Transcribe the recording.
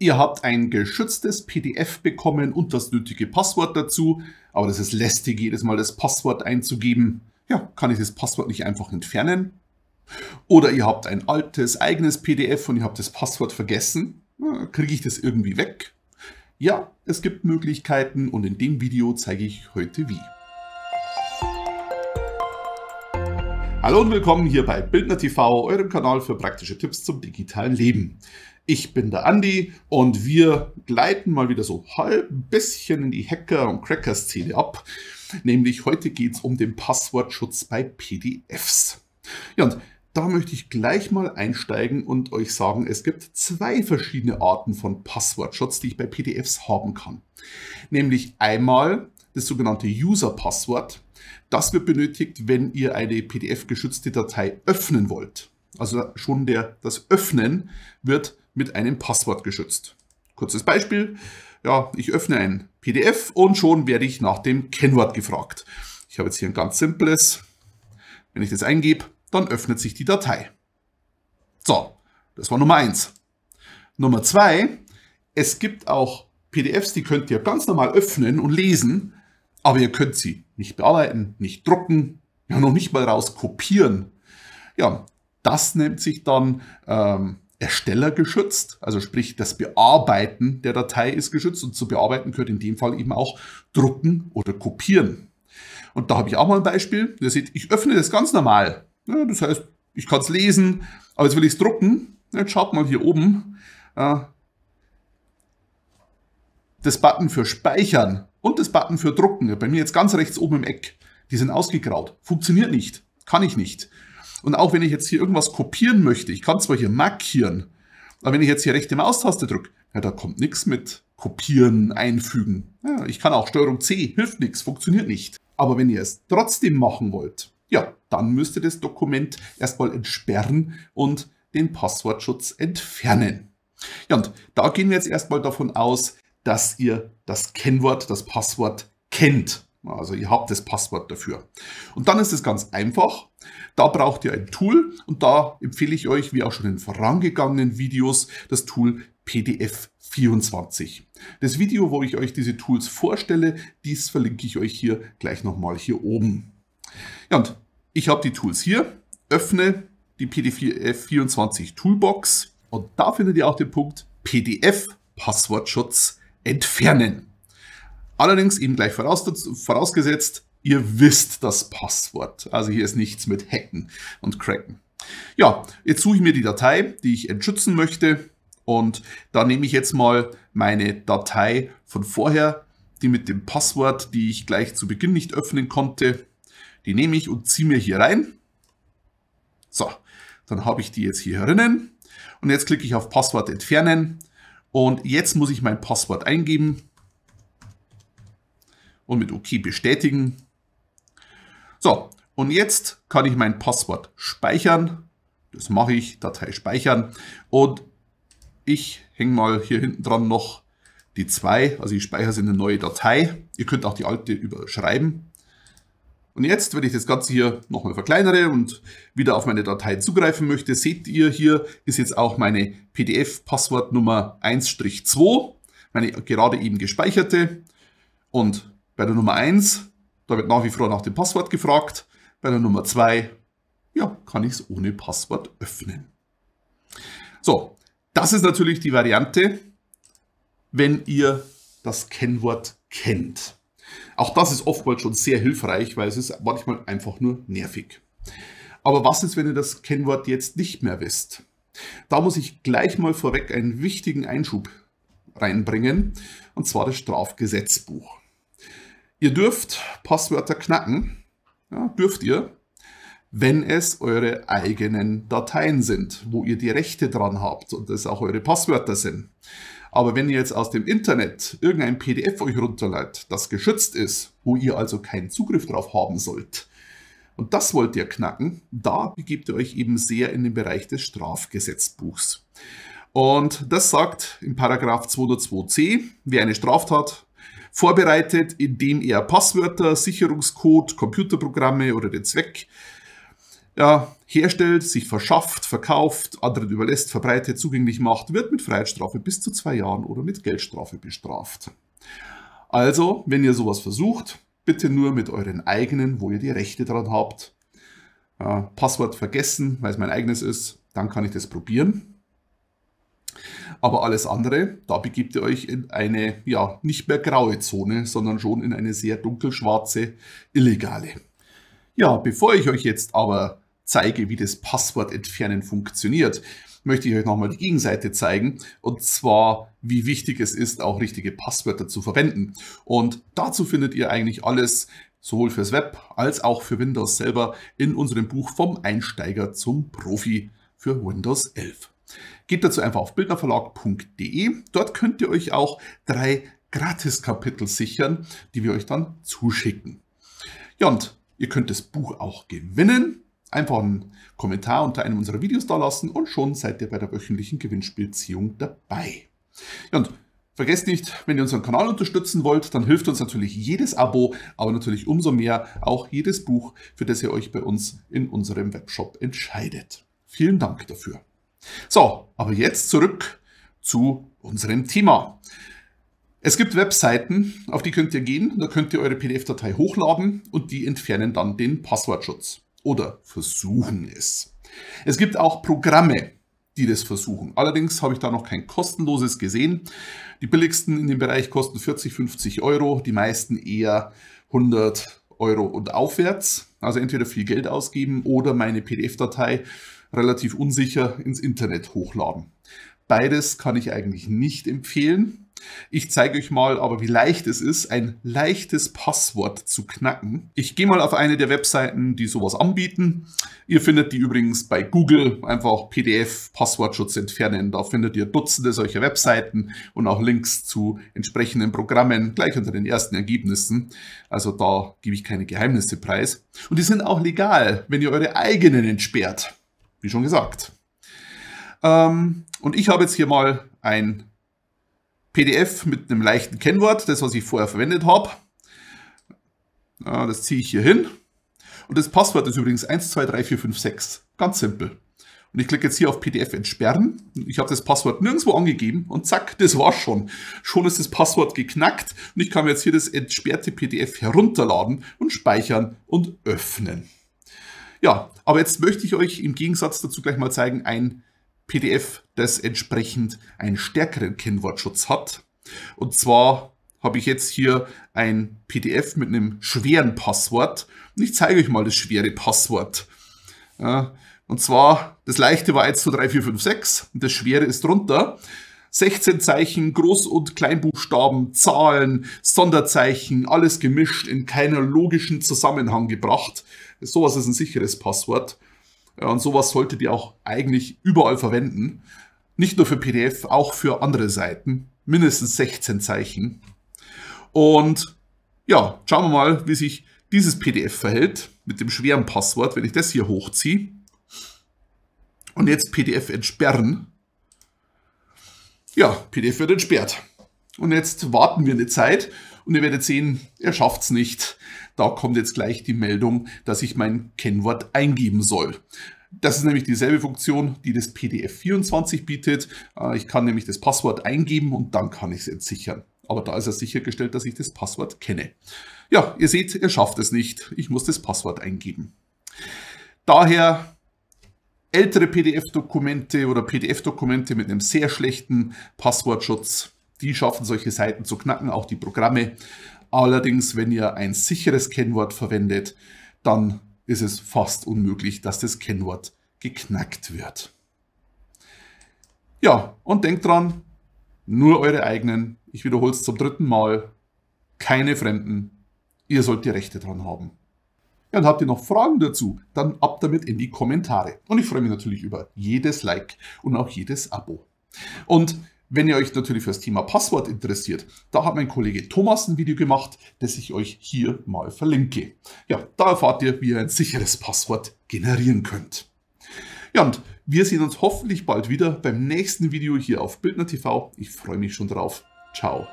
Ihr habt ein geschütztes PDF bekommen und das nötige Passwort dazu, aber das ist lästig, jedes Mal das Passwort einzugeben. Ja, kann ich das Passwort nicht einfach entfernen? Oder ihr habt ein altes, eigenes PDF und ihr habt das Passwort vergessen. Kriege ich das irgendwie weg? Ja, es gibt Möglichkeiten und in dem Video zeige ich heute wie. Hallo und willkommen hier bei Bildner TV, eurem Kanal für praktische Tipps zum digitalen Leben. Ich bin der Andi und wir gleiten mal wieder so halb ein bisschen in die Hacker- und Cracker-Szene ab. Nämlich heute geht es um den Passwortschutz bei PDFs. Ja, und da möchte ich gleich mal einsteigen und euch sagen, es gibt zwei verschiedene Arten von Passwortschutz, die ich bei PDFs haben kann. Nämlich einmal das sogenannte User-Passwort. Das wird benötigt, wenn ihr eine PDF-geschützte Datei öffnen wollt. Also schon der, das Öffnen wird mit einem Passwort geschützt. Kurzes Beispiel. Ja, ich öffne ein PDF und schon werde ich nach dem Kennwort gefragt. Ich habe jetzt hier ein ganz simples. Wenn ich das eingebe, dann öffnet sich die Datei. So, das war Nummer eins. Nummer zwei: es gibt auch PDFs, die könnt ihr ganz normal öffnen und lesen, aber ihr könnt sie nicht bearbeiten, nicht drucken, ja noch nicht mal rauskopieren. Ja, das nennt sich dann ähm, Ersteller geschützt, also sprich das Bearbeiten der Datei ist geschützt und zu bearbeiten gehört in dem Fall eben auch drucken oder kopieren. Und da habe ich auch mal ein Beispiel. Ihr seht, ich öffne das ganz normal. Ja, das heißt, ich kann es lesen, aber jetzt will ich es drucken. Jetzt schaut mal hier oben. Äh, das Button für Speichern und das Button für Drucken, bei mir jetzt ganz rechts oben im Eck, die sind ausgegraut. Funktioniert nicht. Kann ich nicht. Und auch wenn ich jetzt hier irgendwas kopieren möchte, ich kann zwar hier markieren, aber wenn ich jetzt hier rechte Maustaste drücke, ja, da kommt nichts mit kopieren, einfügen. Ja, ich kann auch Steuerung C, hilft nichts, funktioniert nicht. Aber wenn ihr es trotzdem machen wollt, ja, dann müsst ihr das Dokument erstmal entsperren und den Passwortschutz entfernen. Ja, und da gehen wir jetzt erstmal davon aus, dass ihr das Kennwort, das Passwort kennt. Also ihr habt das Passwort dafür. Und dann ist es ganz einfach. Da braucht ihr ein Tool und da empfehle ich euch, wie auch schon in vorangegangenen Videos, das Tool PDF 24. Das Video, wo ich euch diese Tools vorstelle, dies verlinke ich euch hier gleich nochmal hier oben. Ja, und ich habe die Tools hier, öffne die PDF 24 Toolbox und da findet ihr auch den Punkt PDF Passwortschutz entfernen. Allerdings eben gleich voraus, vorausgesetzt, ihr wisst das Passwort. Also hier ist nichts mit Hacken und Cracken. Ja, jetzt suche ich mir die Datei, die ich entschützen möchte. Und da nehme ich jetzt mal meine Datei von vorher, die mit dem Passwort, die ich gleich zu Beginn nicht öffnen konnte. Die nehme ich und ziehe mir hier rein. So, dann habe ich die jetzt hier drinnen. Und jetzt klicke ich auf Passwort entfernen und jetzt muss ich mein Passwort eingeben und mit OK bestätigen. So, und jetzt kann ich mein Passwort speichern. Das mache ich, Datei speichern. Und ich hänge mal hier hinten dran noch die 2, also ich speichere es in eine neue Datei. Ihr könnt auch die alte überschreiben. Und jetzt, wenn ich das Ganze hier nochmal verkleinere und wieder auf meine Datei zugreifen möchte, seht ihr hier ist jetzt auch meine PDF-Passwortnummer 1-2, meine gerade eben gespeicherte. Und bei der Nummer 1, da wird nach wie vor nach dem Passwort gefragt. Bei der Nummer 2, ja, kann ich es ohne Passwort öffnen. So, das ist natürlich die Variante, wenn ihr das Kennwort kennt. Auch das ist oftmals schon sehr hilfreich, weil es ist manchmal einfach nur nervig. Aber was ist, wenn ihr das Kennwort jetzt nicht mehr wisst? Da muss ich gleich mal vorweg einen wichtigen Einschub reinbringen, und zwar das Strafgesetzbuch. Ihr dürft Passwörter knacken, ja, dürft ihr, wenn es eure eigenen Dateien sind, wo ihr die Rechte dran habt und es auch eure Passwörter sind. Aber wenn ihr jetzt aus dem Internet irgendein PDF euch runterleitet, das geschützt ist, wo ihr also keinen Zugriff drauf haben sollt, und das wollt ihr knacken, da begibt ihr euch eben sehr in den Bereich des Strafgesetzbuchs. Und das sagt im Paragraph 202c, wer eine Straftat vorbereitet, indem er Passwörter, Sicherungscode, Computerprogramme oder den Zweck ja, herstellt, sich verschafft, verkauft, anderen überlässt, verbreitet, zugänglich macht, wird mit Freiheitsstrafe bis zu zwei Jahren oder mit Geldstrafe bestraft. Also, wenn ihr sowas versucht, bitte nur mit euren eigenen, wo ihr die Rechte dran habt. Äh, Passwort vergessen, weil es mein eigenes ist, dann kann ich das probieren. Aber alles andere, da begibt ihr euch in eine, ja, nicht mehr graue Zone, sondern schon in eine sehr dunkelschwarze, illegale. Ja, bevor ich euch jetzt aber zeige, wie das Passwort entfernen funktioniert, möchte ich euch nochmal die Gegenseite zeigen. Und zwar, wie wichtig es ist, auch richtige Passwörter zu verwenden. Und dazu findet ihr eigentlich alles sowohl fürs Web als auch für Windows selber in unserem Buch vom Einsteiger zum Profi für Windows 11. Geht dazu einfach auf bildnerverlag.de. Dort könnt ihr euch auch drei Gratis-Kapitel sichern, die wir euch dann zuschicken. Ja, und ihr könnt das Buch auch gewinnen. Einfach einen Kommentar unter einem unserer Videos dalassen und schon seid ihr bei der wöchentlichen Gewinnspielziehung dabei. Ja, und vergesst nicht, wenn ihr unseren Kanal unterstützen wollt, dann hilft uns natürlich jedes Abo, aber natürlich umso mehr auch jedes Buch, für das ihr euch bei uns in unserem Webshop entscheidet. Vielen Dank dafür. So, aber jetzt zurück zu unserem Thema. Es gibt Webseiten, auf die könnt ihr gehen, da könnt ihr eure PDF-Datei hochladen und die entfernen dann den Passwortschutz oder versuchen es. Es gibt auch Programme, die das versuchen. Allerdings habe ich da noch kein kostenloses gesehen. Die billigsten in dem Bereich kosten 40, 50 Euro, die meisten eher 100 Euro und aufwärts. Also entweder viel Geld ausgeben oder meine PDF-Datei relativ unsicher ins Internet hochladen. Beides kann ich eigentlich nicht empfehlen. Ich zeige euch mal aber, wie leicht es ist, ein leichtes Passwort zu knacken. Ich gehe mal auf eine der Webseiten, die sowas anbieten. Ihr findet die übrigens bei Google, einfach PDF Passwortschutz entfernen. Da findet ihr Dutzende solcher Webseiten und auch Links zu entsprechenden Programmen gleich unter den ersten Ergebnissen. Also da gebe ich keine Geheimnisse preis. Und die sind auch legal, wenn ihr eure eigenen entsperrt. Wie schon gesagt. Ähm, und ich habe jetzt hier mal ein PDF mit einem leichten Kennwort, das was ich vorher verwendet habe. Ja, das ziehe ich hier hin. Und das Passwort ist übrigens 123456. Ganz simpel. Und ich klicke jetzt hier auf PDF entsperren. Ich habe das Passwort nirgendwo angegeben und zack, das war's schon. Schon ist das Passwort geknackt und ich kann mir jetzt hier das entsperrte PDF herunterladen und speichern und öffnen. Ja, aber jetzt möchte ich euch im Gegensatz dazu gleich mal zeigen, ein PDF, das entsprechend einen stärkeren Kennwortschutz hat. Und zwar habe ich jetzt hier ein PDF mit einem schweren Passwort. Und ich zeige euch mal das schwere Passwort. Und zwar, das leichte war 1, 2, 3, 4, 5, 6 und das schwere ist drunter. 16 Zeichen, Groß- und Kleinbuchstaben, Zahlen, Sonderzeichen, alles gemischt, in keiner logischen Zusammenhang gebracht. Sowas ist ein sicheres Passwort. Äh, und sowas solltet ihr auch eigentlich überall verwenden. Nicht nur für PDF, auch für andere Seiten. Mindestens 16 Zeichen. Und ja, schauen wir mal, wie sich dieses PDF verhält mit dem schweren Passwort, wenn ich das hier hochziehe. Und jetzt PDF entsperren. Ja, PDF wird entsperrt. Und jetzt warten wir eine Zeit und ihr werdet sehen, er schafft es nicht. Da kommt jetzt gleich die Meldung, dass ich mein Kennwort eingeben soll. Das ist nämlich dieselbe Funktion, die das PDF24 bietet. Äh, ich kann nämlich das Passwort eingeben und dann kann ich es entsichern. Aber da ist er sichergestellt, dass ich das Passwort kenne. Ja, ihr seht, er schafft es nicht. Ich muss das Passwort eingeben. Daher ältere PDF-Dokumente oder PDF-Dokumente mit einem sehr schlechten Passwortschutz, die schaffen solche Seiten zu knacken, auch die Programme. Allerdings, wenn ihr ein sicheres Kennwort verwendet, dann ist es fast unmöglich, dass das Kennwort geknackt wird. Ja, und denkt dran, nur eure eigenen. Ich wiederhole es zum dritten Mal. Keine Fremden. Ihr sollt die Rechte dran haben. Dann habt ihr noch Fragen dazu? Dann ab damit in die Kommentare. Und ich freue mich natürlich über jedes Like und auch jedes Abo. Und wenn ihr euch natürlich für das Thema Passwort interessiert, da hat mein Kollege Thomas ein Video gemacht, das ich euch hier mal verlinke. Ja, da erfahrt ihr, wie ihr ein sicheres Passwort generieren könnt. Ja, und wir sehen uns hoffentlich bald wieder beim nächsten Video hier auf Bildner TV. Ich freue mich schon drauf. Ciao.